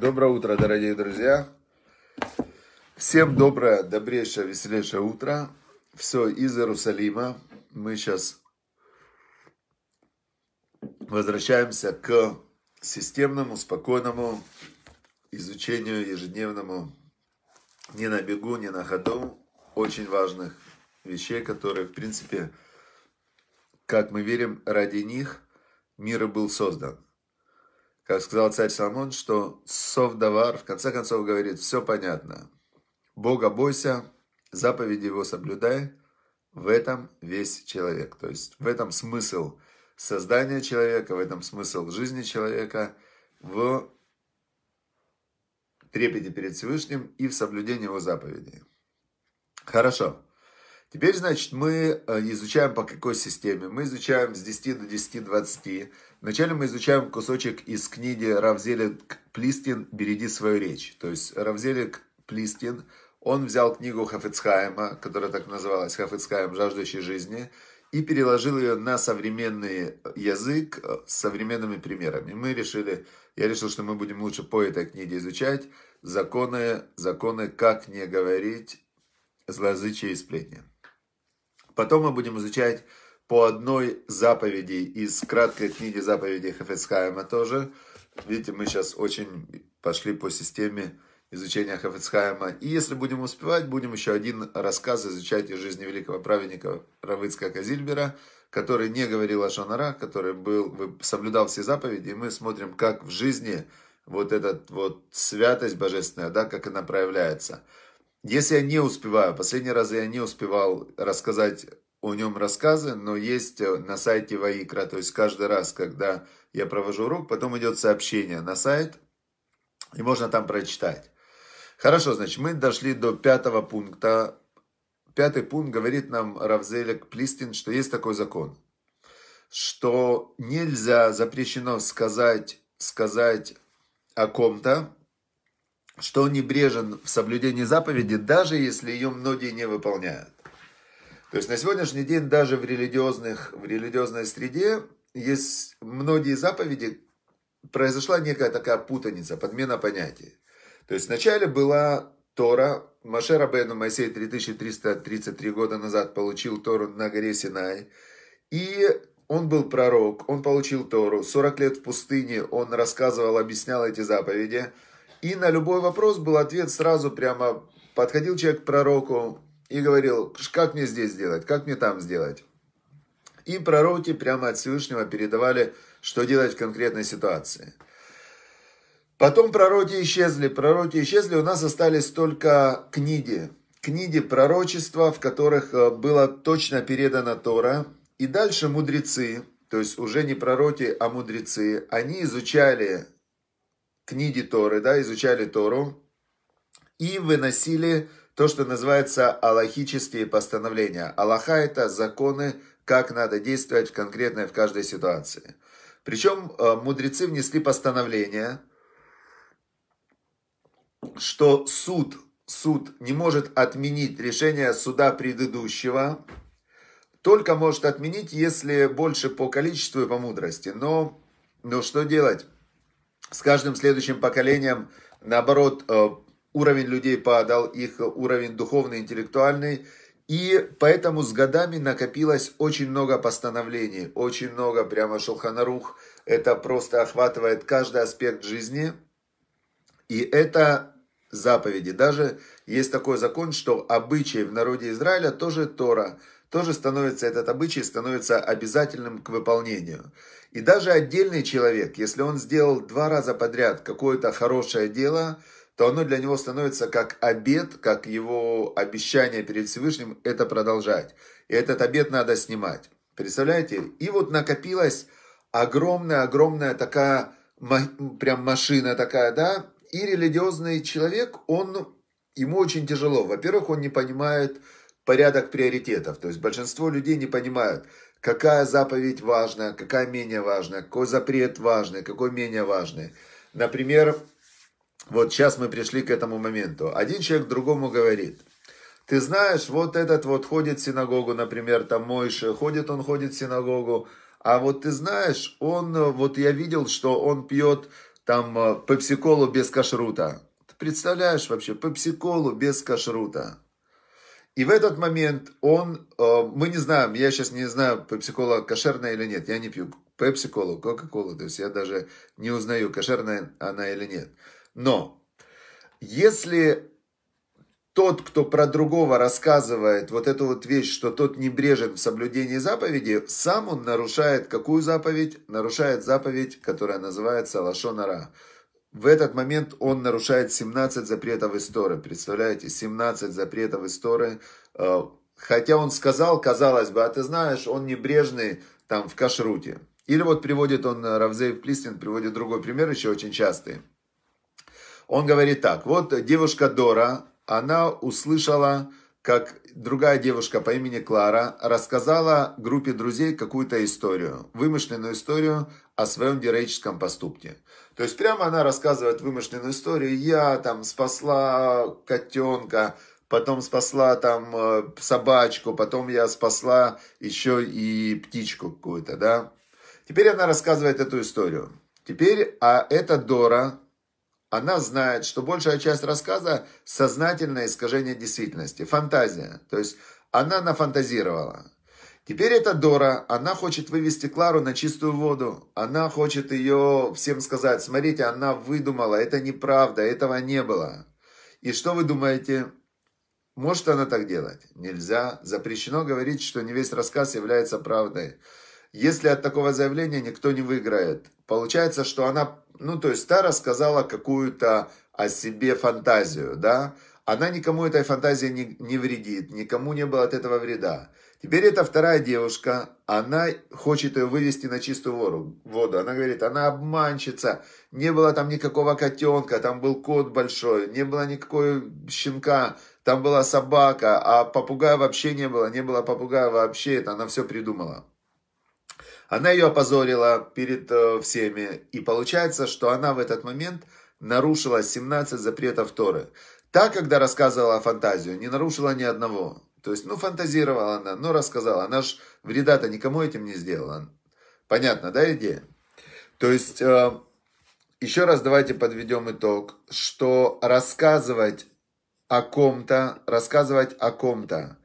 Доброе утро, дорогие друзья. Всем доброе, добрейшее, веселейшее утро. Все из Иерусалима. Мы сейчас возвращаемся к системному, спокойному изучению ежедневному, не на бегу, не на ходу, очень важных вещей, которые, в принципе, как мы верим, ради них мир и был создан. Как сказал царь Соломон, что Совдавар в конце концов говорит, все понятно. Бога бойся, заповеди его соблюдай, в этом весь человек. То есть в этом смысл создания человека, в этом смысл жизни человека, в трепете перед Всевышним и в соблюдении его заповедей. Хорошо. Теперь, значит, мы э, изучаем по какой системе. Мы изучаем с 10 до 10, 20. Вначале мы изучаем кусочек из книги Равзелик Плистин «Береги свою речь». То есть Равзелик Плистин, он взял книгу Хафицхайма, которая так называлась «Хафицхайм. Жаждущий жизни», и переложил ее на современный язык э, с современными примерами. Мы решили, я решил, что мы будем лучше по этой книге изучать законы, законы, как не говорить злоязычие и сплетни. Потом мы будем изучать по одной заповеди из краткой книги заповедей Хафицхайма тоже. Видите, мы сейчас очень пошли по системе изучения Хафицхайма. И если будем успевать, будем еще один рассказ изучать из жизни великого праведника Равыцка Казильбера, который не говорил о Шанара, который был, соблюдал все заповеди. И мы смотрим, как в жизни вот эта вот святость божественная, да, как она проявляется. Если я не успеваю, последний раз я не успевал рассказать о нем рассказы, но есть э, на сайте Ваикра, то есть каждый раз, когда я провожу урок, потом идет сообщение на сайт, и можно там прочитать. Хорошо, значит, мы дошли до пятого пункта. Пятый пункт говорит нам Равзелек Плистин, что есть такой закон, что нельзя, запрещено сказать, сказать о ком-то, что он небрежен в соблюдении заповеди, даже если ее многие не выполняют. То есть на сегодняшний день даже в, религиозных, в религиозной среде есть многие заповеди, произошла некая такая путаница, подмена понятий. То есть вначале была Тора, Маше Рабену Моисей 3333 года назад получил Тору на горе Синай, и он был пророк, он получил Тору, 40 лет в пустыне он рассказывал, объяснял эти заповеди – и на любой вопрос был ответ сразу прямо. Подходил человек к пророку и говорил, как мне здесь сделать, как мне там сделать. И пророки прямо от Всевышнего передавали, что делать в конкретной ситуации. Потом пророки исчезли, пророки исчезли, у нас остались только книги. Книги пророчества, в которых э, было точно передано Тора. И дальше мудрецы, то есть уже не пророки, а мудрецы, они изучали книги Торы, да, изучали Тору и выносили то, что называется аллахические постановления. Аллаха – это законы, как надо действовать конкретно в каждой ситуации. Причем э, мудрецы внесли постановление, что суд, суд не может отменить решение суда предыдущего, только может отменить, если больше по количеству и по мудрости. Но, но что делать? с каждым следующим поколением, наоборот, э, уровень людей падал, их уровень духовный, интеллектуальный, и поэтому с годами накопилось очень много постановлений, очень много, прямо Шелханарух, это просто охватывает каждый аспект жизни, и это заповеди. Даже есть такой закон, что обычаи в народе Израиля тоже Тора – тоже становится этот обычай, становится обязательным к выполнению. И даже отдельный человек, если он сделал два раза подряд какое-то хорошее дело, то оно для него становится как обед, как его обещание перед Всевышним это продолжать. И этот обед надо снимать. Представляете? И вот накопилась огромная-огромная такая прям машина такая, да, и религиозный человек, он, ему очень тяжело. Во-первых, он не понимает, порядок приоритетов. То есть большинство людей не понимают, какая заповедь важна, какая менее важна, какой запрет важный, какой менее важный. Например, вот сейчас мы пришли к этому моменту. Один человек другому говорит, ты знаешь, вот этот вот ходит в синагогу, например, там Мойша, ходит он, ходит в синагогу, а вот ты знаешь, он, вот я видел, что он пьет там э, пепсиколу без кашрута. Ты представляешь вообще, пепсиколу без кашрута. И в этот момент он, э, мы не знаем, я сейчас не знаю, пепси-кола кошерная или нет, я не пью пепси-колу, кока-колу, то есть я даже не узнаю, кошерная она или нет. Но если тот, кто про другого рассказывает вот эту вот вещь, что тот не брежен в соблюдении заповеди, сам он нарушает какую заповедь? Нарушает заповедь, которая называется Лашонара. В этот момент он нарушает 17 запретов истории. Представляете, 17 запретов истории, э, Хотя он сказал, казалось бы, а ты знаешь, он небрежный там в кашруте. Или вот приводит он, э, Равзеев Плистин приводит другой пример, еще очень частый. Он говорит так, вот девушка Дора, она услышала, как другая девушка по имени Клара рассказала группе друзей какую-то историю, вымышленную историю о своем героическом поступке. То есть прямо она рассказывает вымышленную историю. Я там спасла котенка, потом спасла там э, собачку, потом я спасла еще и птичку какую-то, да. Теперь она рассказывает эту историю. Теперь, а эта Дора, она знает, что большая часть рассказа – сознательное искажение действительности, фантазия. То есть она нафантазировала. Теперь это Дора, она хочет вывести Клару на чистую воду. Она хочет ее всем сказать, смотрите, она выдумала, это неправда, этого не было. И что вы думаете? Может она так делать? Нельзя. Запрещено говорить, что не весь рассказ является правдой. Если от такого заявления никто не выиграет. Получается, что она, ну то есть Тара сказала какую-то о себе фантазию, да? Она никому этой фантазии не, не вредит, никому не было от этого вреда. Теперь это вторая девушка, она хочет ее вывести на чистую воду. Она говорит, она обманщица, не было там никакого котенка, там был кот большой, не было никакой щенка, там была собака, а попугая вообще не было, не было попугая вообще, это она все придумала. Она ее опозорила перед э, всеми, и получается, что она в этот момент нарушила 17 запретов Торы. Та, когда рассказывала фантазию, не нарушила ни одного. То есть, ну, фантазировала она, но рассказала. Она ж вреда-то никому этим не сделала. Понятно, да, идея? То есть, э, еще раз давайте подведем итог, что рассказывать о ком-то, рассказывать о ком-то,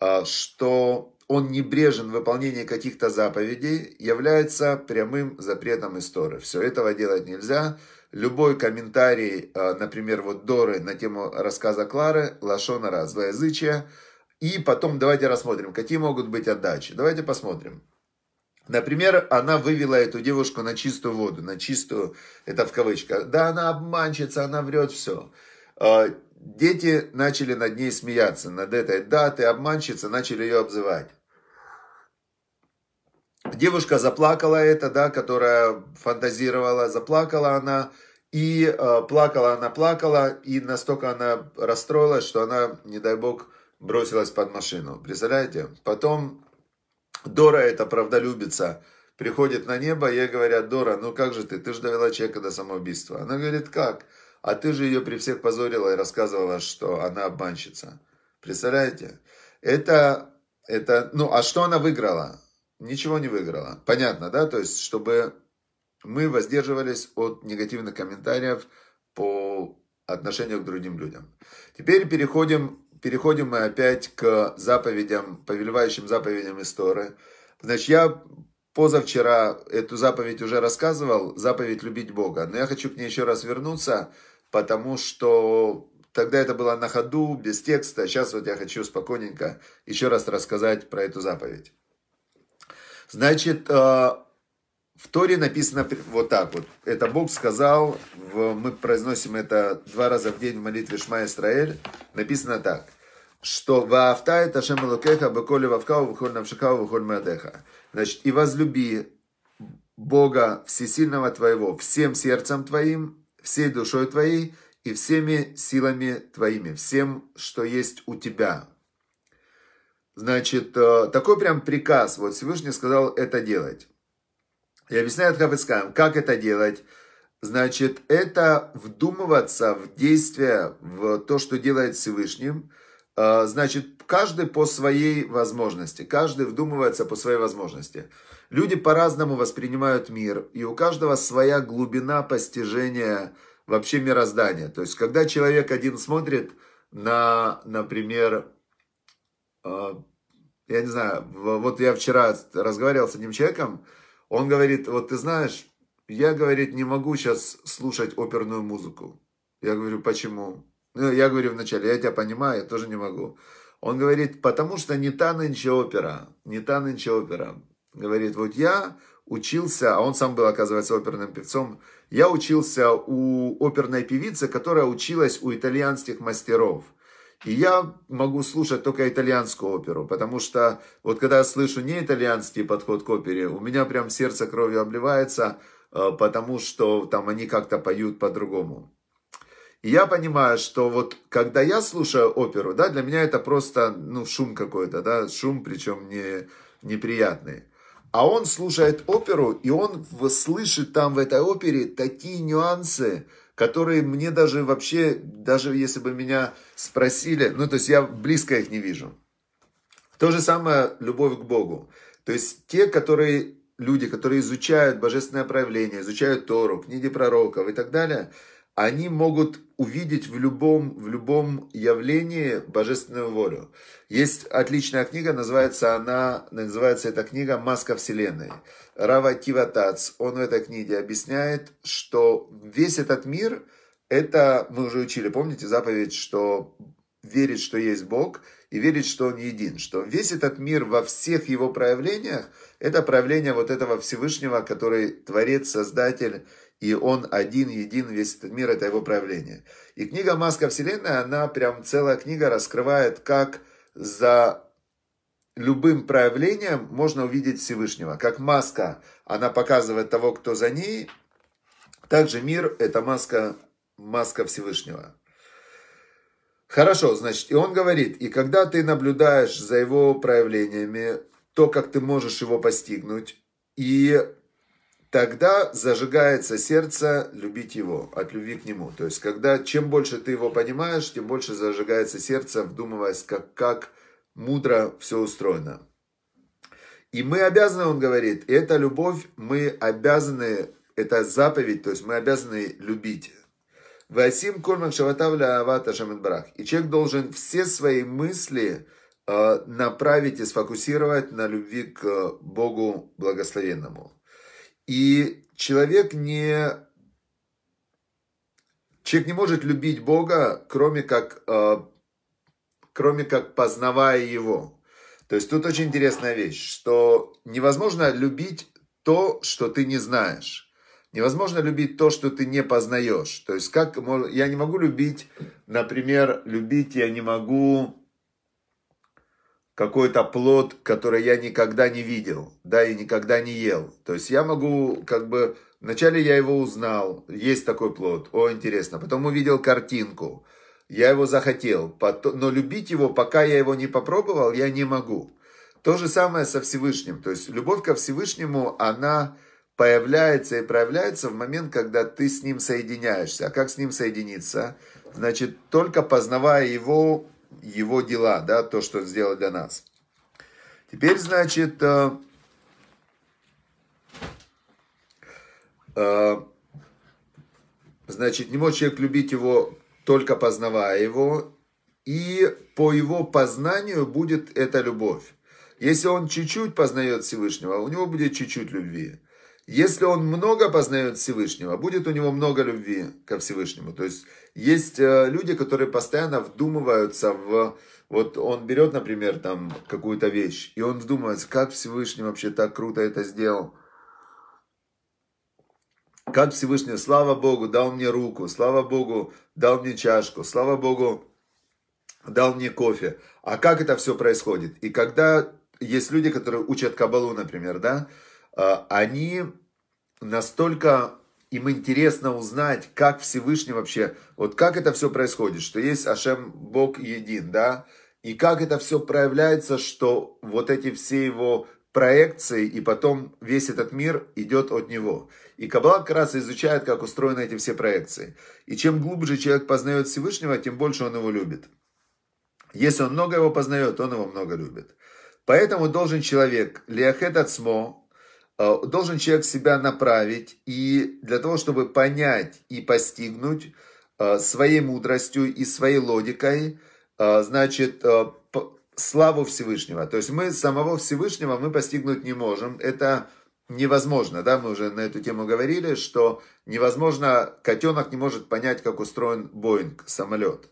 э, что он небрежен в выполнении каких-то заповедей, является прямым запретом истории. Все, этого делать нельзя. Любой комментарий, э, например, вот Доры на тему рассказа Клары, Лашонара, злоязычия. И потом давайте рассмотрим, какие могут быть отдачи. Давайте посмотрим. Например, она вывела эту девушку на чистую воду, на чистую, это в кавычках. Да, она обманщица, она врет, все. Э, дети начали над ней смеяться, над этой. Да, ты обманщица, начали ее обзывать девушка заплакала это, да, которая фантазировала, заплакала она, и э, плакала она, плакала, и настолько она расстроилась, что она, не дай бог, бросилась под машину. Представляете? Потом Дора, это правдолюбица, приходит на небо, ей говорят, Дора, ну как же ты, ты же довела человека до самоубийства. Она говорит, как? А ты же ее при всех позорила и рассказывала, что она обманщица. Представляете? Это, это, ну, а что она выиграла? ничего не выиграла. Понятно, да? То есть, чтобы мы воздерживались от негативных комментариев по отношению к другим людям. Теперь переходим, переходим мы опять к заповедям, повелевающим заповедям истории. Значит, я позавчера эту заповедь уже рассказывал, заповедь любить Бога. Но я хочу к ней еще раз вернуться, потому что тогда это было на ходу, без текста. Сейчас вот я хочу спокойненько еще раз рассказать про эту заповедь. Значит, э, в Торе написано вот так вот. Это Бог сказал, мы произносим это два раза в день в молитве Шма Исраэль. Написано так, что «Ваавта это шем элокеха, беколе вавкау, вахоль навшикау, вахоль мадеха». Значит, «И возлюби Бога всесильного твоего всем сердцем твоим, всей душой твоей и всеми силами твоими, всем, что есть у тебя, Значит, э, такой прям приказ, вот Всевышний сказал это делать. И объясняет Хафицкаем, как это делать. Значит, это вдумываться в действия, в то, что делает Всевышним. Э, значит, каждый по своей возможности, каждый вдумывается по своей возможности. Люди по-разному воспринимают мир, и у каждого своя глубина постижения вообще мироздания. То есть, когда человек один смотрит на, например, Э, я не знаю, вот я вчера разговаривал с одним человеком, он говорит, вот ты знаешь, я, говорит, не могу сейчас слушать оперную музыку. Я говорю, почему? Ну, я говорю вначале, я тебя понимаю, я тоже не могу. Он говорит, потому что не та нынче опера, не та нынче опера. Говорит, вот я учился, а он сам был, оказывается, оперным певцом, я учился у оперной певицы, которая училась у итальянских мастеров – и я могу слушать только итальянскую оперу, потому что вот когда я слышу не итальянский подход к опере, у меня прям сердце кровью обливается, э, потому что там они как-то поют по-другому. И я понимаю, что вот когда я слушаю оперу, да, для меня это просто, ну, шум какой-то, да, шум, причем не, неприятный. А он слушает оперу, и он слышит там в этой опере такие нюансы, которые мне даже вообще, даже если бы меня спросили, ну, то есть я близко их не вижу. То же самое любовь к Богу. То есть те, которые люди, которые изучают божественное проявление, изучают Тору, книги пророков и так далее, они могут увидеть в любом, в любом явлении божественную волю. Есть отличная книга, называется она, называется эта книга «Маска Вселенной». Рава Киватац, он в этой книге объясняет, что весь этот мир, это мы уже учили, помните заповедь, что верит, что есть Бог, и верит, что Он един, что весь этот мир во всех его проявлениях, это проявление вот этого Всевышнего, который Творец, Создатель и он один, един, весь этот мир, это его проявление. И книга «Маска Вселенной», она прям целая книга раскрывает, как за любым проявлением можно увидеть Всевышнего. Как маска, она показывает того, кто за ней, также мир – это маска, маска Всевышнего. Хорошо, значит, и он говорит, и когда ты наблюдаешь за его проявлениями, то, как ты можешь его постигнуть, и тогда зажигается сердце любить его, от любви к нему. То есть, когда чем больше ты его понимаешь, тем больше зажигается сердце, вдумываясь, как, как мудро все устроено. И мы обязаны, он говорит, эта любовь, мы обязаны, это заповедь, то есть мы обязаны любить. Васим Кормак Шаватавля Авата Шамидбрах. И человек должен все свои мысли э, направить и сфокусировать на любви к э, Богу благословенному. И человек не... Человек не может любить Бога, кроме как, э, кроме как познавая Его. То есть тут очень интересная вещь, что невозможно любить то, что ты не знаешь. Невозможно любить то, что ты не познаешь. То есть как я не могу любить, например, любить я не могу какой-то плод, который я никогда не видел, да, и никогда не ел. То есть я могу, как бы, вначале я его узнал, есть такой плод, о, интересно. Потом увидел картинку, я его захотел, потом, но любить его, пока я его не попробовал, я не могу. То же самое со Всевышним. То есть любовь ко Всевышнему, она появляется и проявляется в момент, когда ты с ним соединяешься. А как с ним соединиться? Значит, только познавая его его дела, да, то, что он сделал для нас. Теперь, значит, э, э, значит, не может человек любить его, только познавая его, и по его познанию будет эта любовь. Если он чуть-чуть познает Всевышнего, у него будет чуть-чуть любви. Если он много познает Всевышнего, будет у него много любви ко Всевышнему. То есть есть э, люди, которые постоянно вдумываются в... Вот он берет, например, там какую-то вещь, и он вдумывается, как Всевышний вообще так круто это сделал. Как Всевышний, слава Богу, дал мне руку, слава Богу, дал мне чашку, слава Богу, дал мне кофе. А как это все происходит? И когда есть люди, которые учат кабалу, например, да, а, они настолько им интересно узнать, как Всевышний вообще, вот как это все происходит, что есть Ашем Бог един, да, и как это все проявляется, что вот эти все его проекции, и потом весь этот мир идет от него. И Каббала как раз изучает, как устроены эти все проекции. И чем глубже человек познает Всевышнего, тем больше он его любит. Если он много его познает, он его много любит. Поэтому должен человек, лиахет отсмо, Э, должен человек себя направить, и для того, чтобы понять и постигнуть э, своей мудростью и своей логикой, э, значит, славу Всевышнего. То есть мы самого Всевышнего мы постигнуть не можем. Это невозможно, да, мы уже на эту тему говорили, что невозможно, котенок не может понять, как устроен Боинг, самолет.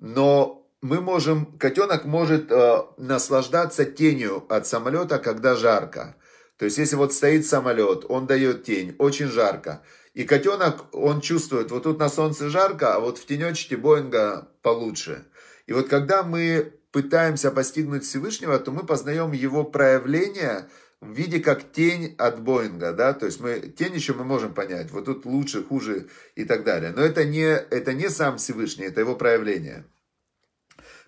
Но мы можем, котенок может э, наслаждаться тенью от самолета, когда жарко. То есть, если вот стоит самолет, он дает тень, очень жарко. И котенок, он чувствует, вот тут на солнце жарко, а вот в тенечке Боинга получше. И вот когда мы пытаемся постигнуть Всевышнего, то мы познаем его проявление в виде как тень от Боинга, да, то есть мы, тень еще мы можем понять, вот тут лучше, хуже и так далее. Но это не, это не сам Всевышний, это его проявление.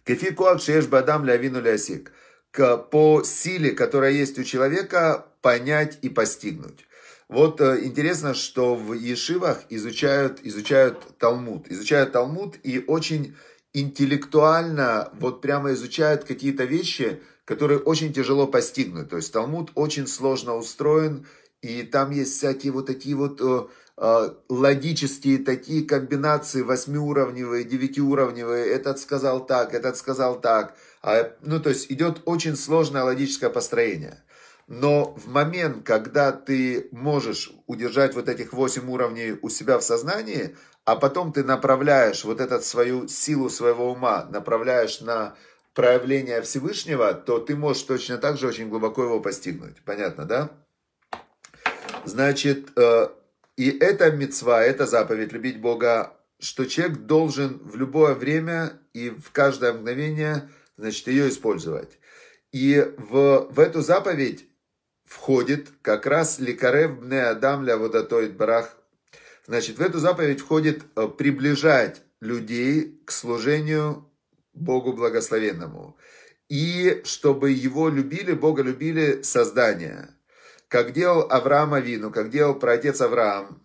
Кефи коак шееш бадам лявину лясик. По силе, которая есть у человека, понять и постигнуть. Вот э, интересно, что в Ешивах изучают, изучают Талмуд. Изучают Талмуд и очень интеллектуально вот прямо изучают какие-то вещи, которые очень тяжело постигнуть. То есть Талмуд очень сложно устроен, и там есть всякие вот такие вот э, э логические такие комбинации восьмиуровневые, девятиуровневые. Этот сказал так, этот сказал так. А, ну, то есть идет очень сложное логическое построение но в момент, когда ты можешь удержать вот этих 8 уровней у себя в сознании, а потом ты направляешь вот эту свою силу своего ума, направляешь на проявление Всевышнего, то ты можешь точно так же очень глубоко его постигнуть. Понятно, да? Значит, э, и это мецва, это заповедь любить Бога, что человек должен в любое время и в каждое мгновение, значит, ее использовать. И в, в эту заповедь входит как раз ликарев бне адам ля водотоид брах Значит, в эту заповедь входит э, приближать людей к служению Богу благословенному. И чтобы его любили, Бога любили создания. Как делал Авраам Авину, как делал праотец Авраам,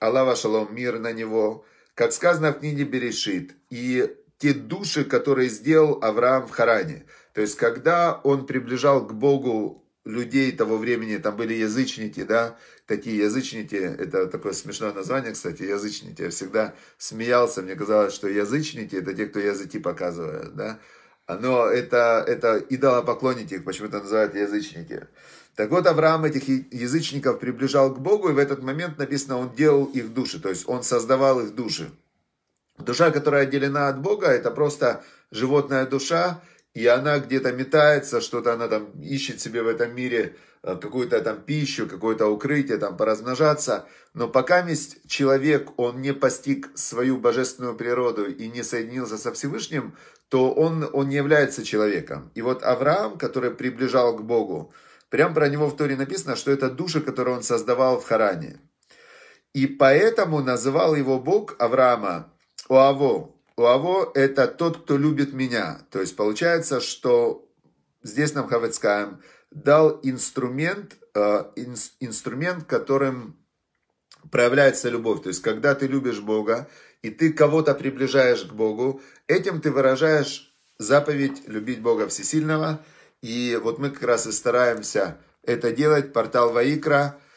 Аллава шалом, мир на него, как сказано в книге Берешит, и те души, которые сделал Авраам в Харане. То есть, когда он приближал к Богу людей того времени, там были язычники, да, такие язычники, это такое смешное название, кстати, язычники, я всегда смеялся, мне казалось, что язычники это те, кто языки показывают, да, но это, это идолопоклонники, их почему-то называют язычники. Так вот, Авраам этих язычников приближал к Богу, и в этот момент написано, он делал их души, то есть он создавал их души. Душа, которая отделена от Бога, это просто животная душа, и она где-то метается, что-то она там ищет себе в этом мире э, какую-то там пищу, какое-то укрытие, там поразмножаться. Но пока есть человек, он не постиг свою божественную природу и не соединился со Всевышним, то он, он не является человеком. И вот Авраам, который приближал к Богу, прям про него в Торе написано, что это души, которые он создавал в Харане. И поэтому называл его Бог Авраама Оаво, Лаво это тот, кто любит меня. То есть получается, что здесь нам Хавецкаем дал инструмент, э, инс, инструмент, которым проявляется любовь. То есть, когда ты любишь Бога, и ты кого-то приближаешь к Богу, этим ты выражаешь заповедь «любить Бога Всесильного». И вот мы как раз и стараемся это делать. Портал Ваикра –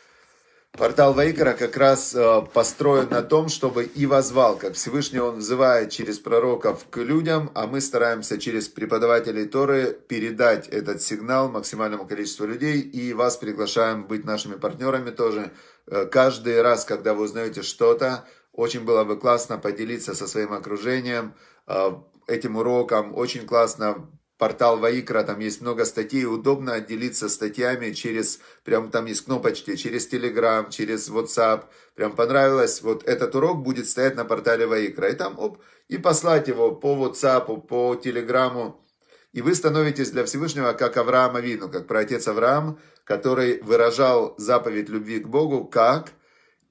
Портал Ваикара как раз э, построен на том, чтобы и возвал, как Всевышний он взывает через пророков к людям, а мы стараемся через преподавателей Торы передать этот сигнал максимальному количеству людей и вас приглашаем быть нашими партнерами тоже. Э, каждый раз, когда вы узнаете что-то, очень было бы классно поделиться со своим окружением э, этим уроком, очень классно портал Ваикра, там есть много статей, удобно отделиться статьями через, прям там есть кнопочки, через Telegram, через WhatsApp, прям понравилось, вот этот урок будет стоять на портале Ваикра, и там, оп, и послать его по WhatsApp, по Телеграму, и вы становитесь для Всевышнего как Авраама Вину, как праотец Авраам, который выражал заповедь любви к Богу, как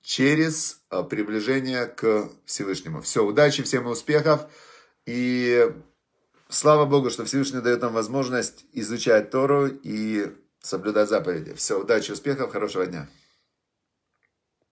через а, приближение к Всевышнему. Все, удачи, всем и успехов. И слава Богу, что Всевышний дает нам возможность изучать Тору и соблюдать заповеди. Все, удачи, успехов, хорошего дня.